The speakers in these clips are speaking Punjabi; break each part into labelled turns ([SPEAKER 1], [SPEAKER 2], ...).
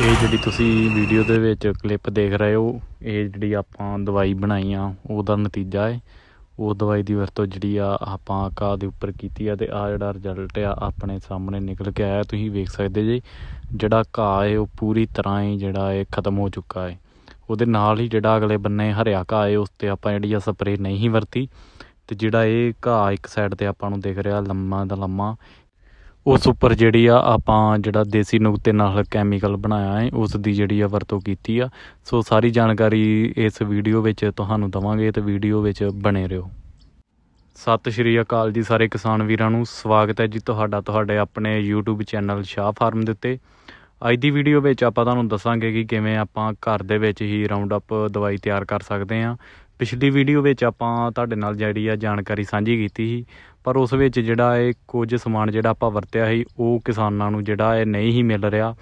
[SPEAKER 1] ਇਹ ਜਿਹੜੀ ਤੁਸੀਂ ਵੀਡੀਓ ਦੇ ਵਿੱਚ ਕਲਿੱਪ ਦੇਖ ਰਹੇ ਹੋ ਇਹ ਜਿਹੜੀ ਆਪਾਂ ਦਵਾਈ ਬਣਾਈ ਆ ਉਹਦਾ ਨਤੀਜਾ ਹੈ ਉਹ ਦਵਾਈ ਦੀ ਵਰਤੋਂ ਜਿਹੜੀ ਆ ਆਪਾਂ ਘਾਹ ਦੇ ਉੱਪਰ ਕੀਤੀ ਆ ਤੇ ਆ ਜਿਹੜਾ ਰਿਜ਼ਲਟ ਆ ਆਪਣੇ ਸਾਹਮਣੇ ਨਿਕਲ ਕੇ ਆਇਆ ਤੁਸੀਂ ਵੇਖ ਸਕਦੇ ਜੀ ਜਿਹੜਾ ਘਾਹ ਹੈ ਉਹ ਪੂਰੀ ਤਰ੍ਹਾਂ ਹੀ ਜਿਹੜਾ ਇਹ ਖਤਮ ਹੋ ਚੁੱਕਾ ਹੈ ਉਹਦੇ ਨਾਲ ਹੀ ਜਿਹੜਾ ਅਗਲੇ ਬੰਨੇ ਹਰਿਆ ਘਾਹ ਹੈ ਉਸ ਤੇ ਆਪਾਂ ਜਿਹੜੀ ਆ ਸਪਰੇ ਨਹੀਂ ਵਰਤੀ ਤੇ ਜਿਹੜਾ ਇਹ ਘਾਹ ਇੱਕ ਸਾਈਡ ਤੇ ਆਪਾਂ ਨੂੰ ਦਿਖ ਰਿਹਾ ਲੰਮਾ ਦਾ ਲੰਮਾ ਉਸ ਉੱਪਰ ਜਿਹੜੀ ਆ ਆਪਾਂ ਜਿਹੜਾ ਦੇਸੀ ਨੁਕਤੇ ਨਾਲ ਕੈਮੀਕਲ ਬਣਾਇਆ ਹੈ ਉਸ ਦੀ ਜਿਹੜੀ ਆ ਵਰਤੋਂ ਕੀਤੀ ਆ ਸੋ ਸਾਰੀ ਜਾਣਕਾਰੀ ਇਸ ਵੀਡੀਓ ਵਿੱਚ ਤੁਹਾਨੂੰ ਦਵਾਂਗੇ ਤੇ ਵੀਡੀਓ ਵਿੱਚ ਬਣੇ ਰਹੋ ਸਤਿ ਸ਼੍ਰੀ ਅਕਾਲ ਜੀ ਸਾਰੇ ਕਿਸਾਨ ਵੀਰਾਂ ਨੂੰ ਸਵਾਗਤ ਹੈ ਜੀ ਤੁਹਾਡਾ ਤੁਹਾਡੇ ਆਪਣੇ YouTube ਚੈਨਲ ਸ਼ਾਹ ਫਾਰਮ ਦੇ ਉੱਤੇ ਅੱਜ ਦੀ ਵੀਡੀਓ ਵਿੱਚ ਆਪਾਂ ਤੁਹਾਨੂੰ ਦੱਸਾਂਗੇ ਕਿ ਕਿਵੇਂ ਆਪਾਂ ਘਰ ਦੇ ਵਿੱਚ ਹੀ ਰਾਉਂਡ ਅਪ ਦਵਾਈ ਤਿਆਰ ਕਰ ਸਕਦੇ ਹਾਂ ਪਿਛਲੀ ਵੀਡੀਓ ਵਿੱਚ ਆਪਾਂ ਤੁਹਾਡੇ ਨਾਲ ਜਿਹੜੀ ਆ ਜਾਣਕਾਰੀ ਸਾਂਝੀ ਕੀਤੀ ਸੀ ਪਰ ਉਸ ਵਿੱਚ ਜਿਹੜਾ ਇਹ ਕੁਝ ਸਮਾਨ ਜਿਹੜਾ ਆਪਾਂ ਵਰਤਿਆ ਸੀ ਉਹ ਕਿਸਾਨਾਂ ਨੂੰ ਜਿਹੜਾ ਇਹ ਨਹੀਂ ਹੀ ਮਿਲ ਰਿਹਾ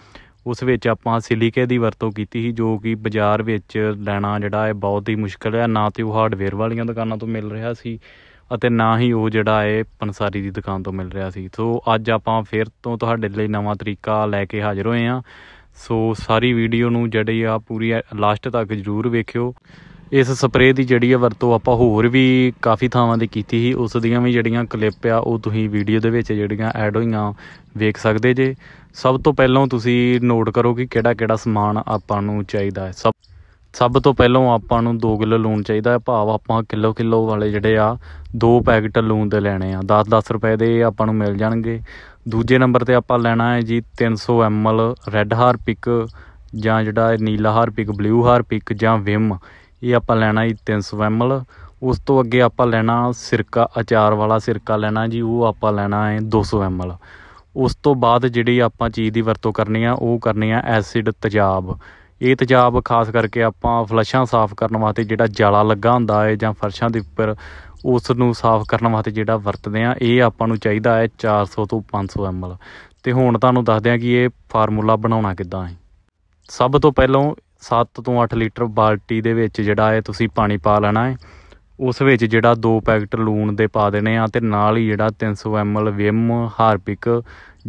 [SPEAKER 1] ਉਸ ਵਿੱਚ ਆਪਾਂ ਸਿਲੀਕੇ ਦੀ ਵਰਤੋਂ ਕੀਤੀ ਸੀ ਜੋ ਕਿ ਬਾਜ਼ਾਰ ਵਿੱਚ ਲੈਣਾ ਜਿਹੜਾ ਇਹ ਬਹੁਤ ਹੀ ਮੁਸ਼ਕਲ ਹੈ ਨਾ ਤੇ ਉਹ ਹਾਰਡਵੇਅਰ ਵਾਲੀਆਂ ਦੁਕਾਨਾਂ ਤੋਂ ਮਿਲ ਰਿਹਾ ਸੀ ਅਤੇ ਨਾ ਹੀ ਉਹ ਜਿਹੜਾ ਹੈ ਪੰਸਾਰੀ ਦੀ ਦੁਕਾਨ ਤੋਂ ਮਿਲ ਰਿਹਾ ਸੀ ਸੋ ਅੱਜ ਆਪਾਂ ਫਿਰ ਤੋਂ ਤੁਹਾਡੇ ਲਈ ਨਵਾਂ ਤਰੀਕਾ ਲੈ ਕੇ ਹਾਜ਼ਰ ਹੋਏ ਆ ਸੋ ਸਾਰੀ ਵੀਡੀਓ ਨੂੰ ਜਿਹੜੀ ਆ ਪੂਰੀ ਲਾਸਟ ਤੱਕ ਜ਼ਰੂਰ ਵੇਖਿਓ ਇਸ ਸਪਰੇਅ ਦੀ ਜਿਹੜੀ ਹੈ ਵਰਤੋਂ ਆਪਾਂ ਹੋਰ ਵੀ ਕਾਫੀ ਥਾਵਾਂ ਤੇ ਕੀਤੀ ਸੀ ਉਸ ਦੀਆਂ ਵੀ ਜਿਹੜੀਆਂ ਕਲਿੱਪ ਆ ਉਹ ਤੁਸੀਂ ਵੀਡੀਓ ਦੇ ਵਿੱਚ ਜਿਹੜੀਆਂ ਐਡ ਹੋਈਆਂ ਵੇਖ ਸਕਦੇ ਜੇ ਸਭ ਤੋਂ ਪਹਿਲਾਂ ਤੁਸੀਂ ਨੋਟ ਕਰੋ ਕਿ ਕਿਹੜਾ ਕਿਹੜਾ ਸਮਾਨ ਆਪਾਂ ਨੂੰ ਚਾਹੀਦਾ ਹੈ ਸਭ ਸਭ ਤੋਂ ਪਹਿਲਾਂ ਆਪਾਂ ਨੂੰ 2 ਕਿਲੋ ਲੂਣ ਚਾਹੀਦਾ ਹੈ ਭਾਵ ਆਪਾਂ ਕਿਲੋ ਕਿਲੋ ਵਾਲੇ ਜਿਹੜੇ ਆ ਦੋ ਪੈਕਟ ਲੂਣ ਦੇ ਲੈਣੇ ਆ 10-10 ਰੁਪਏ ਦੇ ਆਪਾਂ ਨੂੰ ਮਿਲ ਜਾਣਗੇ ਦੂਜੇ ਨੰਬਰ ਤੇ ਆਪਾਂ ਲੈਣਾ ਹੈ ਜੀ 300 ml ਰੈੱਡ ਹਾਰਪਿਕ ਜਾਂ ਜਿਹੜਾ ਨੀਲਾ ਹਾਰਪਿਕ ਬਲੂ ਹਾਰਪਿਕ ਜਾਂ ਵਿਮ ਇਹ ਆਪਾਂ ਲੈਣਾ ਜੀ 300 ml ਉਸ ਤੋਂ ਅੱਗੇ ਆਪਾਂ ਲੈਣਾ ਸਿਰਕਾ ਅਚਾਰ ਵਾਲਾ ਸਿਰਕਾ ਲੈਣਾ ਜੀ ਉਹ ਆਪਾਂ ਲੈਣਾ ਹੈ 200 ml ਉਸ ਤੋਂ ਬਾਅਦ ਜਿਹੜੀ ਆਪਾਂ ਚੀਜ਼ ਦੀ ਵਰਤੋਂ ਕਰਨੀ ਆ ਉਹ ਕਰਨੀ ਆ ਐਸਿਡ ਤੇਜ਼ਾਬ ਇਹ ਤੇਜ਼ਾਬ ਖਾਸ ਕਰਕੇ ਆਪਾਂ ਫਲਸ਼ਾਂ ਸਾਫ਼ ਕਰਨ ਵਾਸਤੇ ਜਿਹੜਾ ਜਾਲਾ ਲੱਗਾ ਹੁੰਦਾ ਹੈ ਜਾਂ ਫਰਸ਼ਾਂ ਦੇ ਉੱਪਰ ਉਸ ਨੂੰ ਸਾਫ਼ ਕਰਨ ਵਾਸਤੇ ਜਿਹੜਾ ਵਰਤਦੇ ਆ ਇਹ ਆਪਾਂ ਨੂੰ ਚਾਹੀਦਾ ਹੈ 400 ਤੋਂ 500 ml ਤੇ ਹੁਣ ਤੁਹਾਨੂੰ ਦੱਸਦੇ ਆ ਕਿ ਇਹ ਫਾਰਮੂਲਾ ਬਣਾਉਣਾ ਕਿੱਦਾਂ ਹੈ ਸਭ ਤੋਂ ਪਹਿਲਾਂ 7 ਤੋਂ 8 ਲੀਟਰ ਬਾਲਟੀ ਦੇ ਵਿੱਚ ਜਿਹੜਾ ਹੈ ਤੁਸੀਂ ਪਾਣੀ ਪਾ ਲੈਣਾ ਹੈ ਉਸ ਵਿੱਚ ਜਿਹੜਾ ਦੋ ਪੈਕਟ ਲੂਣ ਦੇ ਪਾ ਦੇਣੇ ਆ ਤੇ ਨਾਲ ਹੀ ਜਿਹੜਾ 300 ml ਵਿਮ ਹਾਰਪਿਕ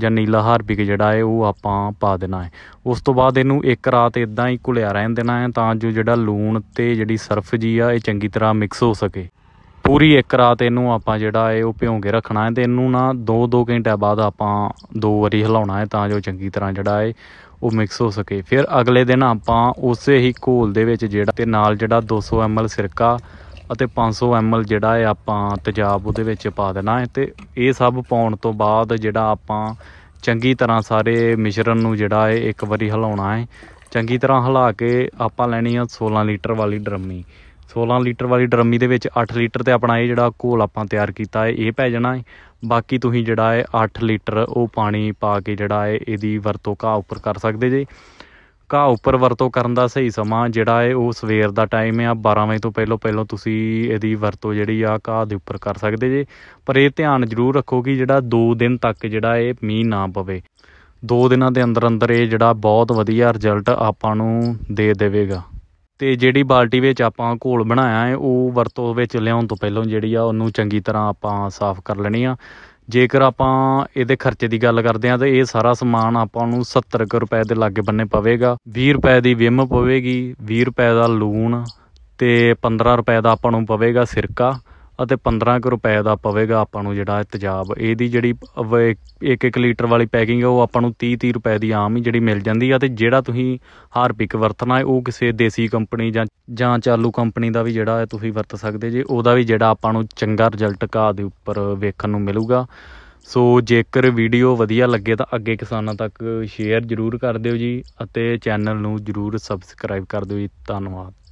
[SPEAKER 1] ਜਾਂ ਨੀਲਾ ਹਾਰਪਿਕ ਜਿਹੜਾ ਹੈ ਉਹ ਆਪਾਂ ਪਾ ਦੇਣਾ ਹੈ ਉਸ ਤੋਂ ਬਾਅਦ ਇਹਨੂੰ ਇੱਕ ਰਾਤ ਇਦਾਂ ਹੀ ਘੁਲਿਆ ਰਹਿਣ ਦੇਣਾ ਹੈ ਤਾਂ ਜੋ ਜਿਹੜਾ ਲੂਣ ਤੇ ਜਿਹੜੀ ਸਰਫ ਜੀ ਆ ਇਹ ਚੰਗੀ ਤਰ੍ਹਾਂ ਮਿਕਸ ਹੋ ਸਕੇ ਪੂਰੀ ਇੱਕ ਰਾਤ ਇਹਨੂੰ ਆਪਾਂ ਜਿਹੜਾ ਇਹ ਉਹ ਭਿਉਂ ਕੇ ਰੱਖਣਾ ਹੈ ਤੇ ਇਹਨੂੰ ਨਾ 2-2 ਘੰਟੇ ਬਾਅਦ ਆਪਾਂ ਦੋ ਵਾਰੀ ਹਿਲਾਉਣਾ ਹੈ ਤਾਂ ਜੋ ਚੰਗੀ ਤਰ੍ਹਾਂ ਜਿਹੜਾ ਹੈ ਉਹ ਮਿਕਸ ਹੋ ਸਕੇ ਫਿਰ ਅਗਲੇ ਦਿਨ ਆਪਾਂ ਉਸੇ ਹੀ ਘੋਲ ਦੇ ਵਿੱਚ ਜਿਹੜਾ ਤੇ ਨਾਲ ਜਿਹੜਾ 200 ml ਸਿਰਕਾ ਅਤੇ 500 ml ਜਿਹੜਾ ਹੈ ਆਪਾਂ ਤੇਜ਼ਾਬ ਉਹਦੇ ਵਿੱਚ ਪਾ ਦੇਣਾ ਹੈ ਤੇ ਇਹ ਸਭ ਪਾਉਣ ਤੋਂ ਬਾਅਦ ਜਿਹੜਾ ਆਪਾਂ ਚੰਗੀ ਤਰ੍ਹਾਂ ਸਾਰੇ ਮਿਸ਼ਰਣ ਨੂੰ ਜਿਹੜਾ ਹੈ ਇੱਕ ਵਾਰੀ ਹਿਲਾਉਣਾ ਹੈ ਚੰਗੀ ਤਰ੍ਹਾਂ ਹਿਲਾ ਕੇ ਆਪਾਂ ਲੈਣੀ ਆ 16 ਲੀਟਰ ਵਾਲੀ ਡਰਮੀ 16 ਲੀਟਰ ਵਾਲੀ ਡਰਮੀ ਦੇ ਵਿੱਚ 8 ਲੀਟਰ ਤੇ ਆਪਣਾ ਇਹ ਜਿਹੜਾ ਘੋਲ ਆਪਾਂ ਤਿਆਰ ਕੀਤਾ ਹੈ ਇਹ ਪੈ ਜਾਣਾ ਹੈ ਬਾਕੀ ਤੁਸੀਂ ਜਿਹੜਾ ਹੈ 8 ਲੀਟਰ ਉਹ ਪਾਣੀ ਪਾ ਕੇ ਜਿਹੜਾ ਹੈ ਇਹਦੀ ਵਰਤੋਂ ਘਾਹ ਉੱਪਰ ਕਰ ਸਕਦੇ ਜੇ ਘਾਹ ਉੱਪਰ ਵਰਤੋਂ ਕਰਨ ਦਾ ਸਹੀ ਸਮਾਂ ਜਿਹੜਾ ਹੈ ਉਹ ਸਵੇਰ ਦਾ ਟਾਈਮ ਹੈ 12 ਵਜੇ ਤੋਂ ਪਹਿਲਾਂ ਪਹਿਲਾਂ ਤੁਸੀਂ ਇਹਦੀ ਵਰਤੋਂ ਜਿਹੜੀ ਆ ਘਾਹ ਦੇ ਉੱਪਰ ਕਰ ਸਕਦੇ ਜੇ ਪਰ ਇਹ ਧਿਆਨ ਜ਼ਰੂਰ ਰੱਖੋ ਕਿ ਜਿਹੜਾ 2 ਦਿਨ ਤੱਕ ਜਿਹੜਾ ਇਹ ਮੀਂਹ ਨਾ ਪਵੇ 2 ਦਿਨਾਂ ਦੇ ਅੰਦਰ ਅੰਦਰ ਇਹ ਜਿਹੜਾ ਬਹੁਤ ਵਧੀਆ ਰਿਜ਼ਲਟ ਆਪਾਂ ਨੂੰ ਦੇ ਦੇਵੇਗਾ ਤੇ ਜਿਹੜੀ ਬਾਲਟੀ ਵਿੱਚ ਆਪਾਂ ਘੋਲ ਬਣਾਇਆ ਹੈ ਉਹ ਵਰਤੋਂ ਵਿੱਚ ਲਿਆਉਣ ਤੋਂ ਪਹਿਲਾਂ ਜਿਹੜੀ ਆ ਉਹਨੂੰ ਚੰਗੀ ਤਰ੍ਹਾਂ ਆਪਾਂ ਸਾਫ਼ ਕਰ ਲੈਣੀ ਆ ਜੇਕਰ ਆਪਾਂ ਇਹਦੇ ਖਰਚੇ ਦੀ ਗੱਲ ਕਰਦੇ ਆ ਤਾਂ ਇਹ ਸਾਰਾ ਸਮਾਨ ਆਪਾਂ ਨੂੰ 70 ਰੁਪਏ ਦੇ ਲਾਗੇ ਬੰਨੇ ਪਵੇਗਾ 20 ਰੁਪਏ ਦੀ ਵਿਮ ਪਵੇਗੀ 20 ਰੁਪਏ ਦਾ ਲੂਣ ਤੇ 15 ਰੁਪਏ ਦਾ ਆਪਾਂ ਨੂੰ ਪਵੇਗਾ ਸਿਰਕਾ ਅਤੇ 15 ਰੁਪਏ ਦਾ ਪਵੇਗਾ ਆਪਾਂ ਨੂੰ ਜਿਹੜਾ ਤੇਜ਼ਾਬ ਇਹਦੀ ਜਿਹੜੀ 1 1 ਲੀਟਰ ਵਾਲੀ ਪੈਕਿੰਗ ਉਹ ਆਪਾਂ ਨੂੰ 30 30 ਰੁਪਏ ਦੀ ਆਮ ਹੀ ਜਿਹੜੀ ਮਿਲ ਜਾਂਦੀ ਆ ਤੇ ਜਿਹੜਾ ਤੁਸੀਂ ਹਾਰਪਿਕ ਵਰਤਣਾ ਹੈ ਉਹ ਕਿਸੇ ਦੇਸੀ ਕੰਪਨੀ ਜਾਂ ਜਾਂ ਚਾਲੂ ਕੰਪਨੀ ਦਾ ਵੀ ਜਿਹੜਾ ਤੁਸੀਂ ਵਰਤ ਸਕਦੇ ਜੇ ਉਹਦਾ ਵੀ ਜਿਹੜਾ ਆਪਾਂ ਨੂੰ ਚੰਗਾ ਰਿਜ਼ਲਟ ਘਾਹ ਦੇ ਉੱਪਰ ਵੇਖਣ ਨੂੰ ਮਿਲੂਗਾ ਸੋ ਜੇਕਰ ਵੀਡੀਓ ਵਧੀਆ ਲੱਗੇ ਤਾਂ ਅੱਗੇ ਕਿਸਾਨਾਂ ਤੱਕ ਸ਼ੇਅਰ ਜ਼ਰੂਰ ਕਰ ਦਿਓ ਜੀ ਅਤੇ ਚੈਨਲ ਨੂੰ ਜ਼ਰੂਰ ਸਬਸਕ੍ਰਾਈਬ ਕਰ ਦਿਓ ਜੀ ਧੰਨਵਾਦ